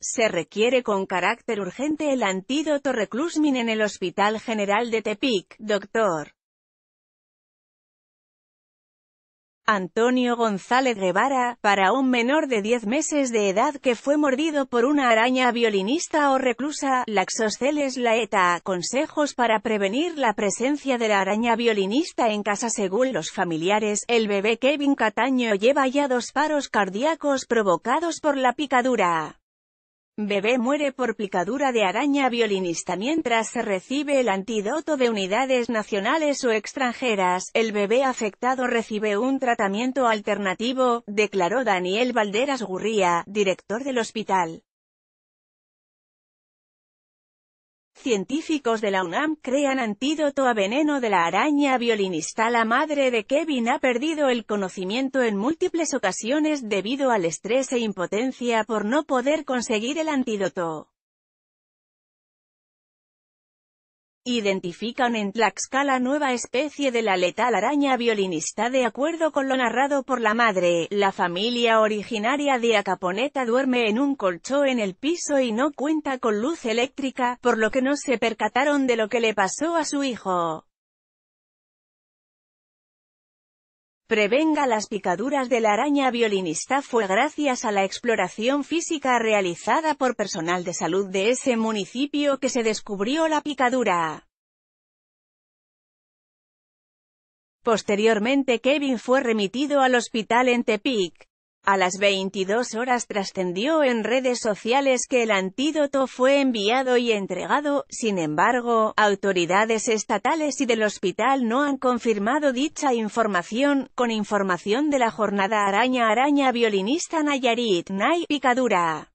Se requiere con carácter urgente el antídoto reclusmin en el Hospital General de Tepic, doctor. Antonio González Guevara, para un menor de 10 meses de edad que fue mordido por una araña violinista o reclusa, Laxosceles Laeta, consejos para prevenir la presencia de la araña violinista en casa según los familiares, el bebé Kevin Cataño lleva ya dos paros cardíacos provocados por la picadura. Bebé muere por picadura de araña violinista mientras se recibe el antídoto de unidades nacionales o extranjeras. El bebé afectado recibe un tratamiento alternativo, declaró Daniel Valderas Gurría, director del hospital. Científicos de la UNAM crean antídoto a veneno de la araña violinista La madre de Kevin ha perdido el conocimiento en múltiples ocasiones debido al estrés e impotencia por no poder conseguir el antídoto. identifican en Tlaxcala nueva especie de la letal araña violinista de acuerdo con lo narrado por la madre, la familia originaria de Acaponeta duerme en un colchón en el piso y no cuenta con luz eléctrica, por lo que no se percataron de lo que le pasó a su hijo. prevenga las picaduras de la araña violinista fue gracias a la exploración física realizada por personal de salud de ese municipio que se descubrió la picadura. Posteriormente Kevin fue remitido al hospital en Tepic. A las 22 horas trascendió en redes sociales que el antídoto fue enviado y entregado, sin embargo, autoridades estatales y del hospital no han confirmado dicha información, con información de la jornada Araña Araña Violinista Nayarit, Nay Picadura.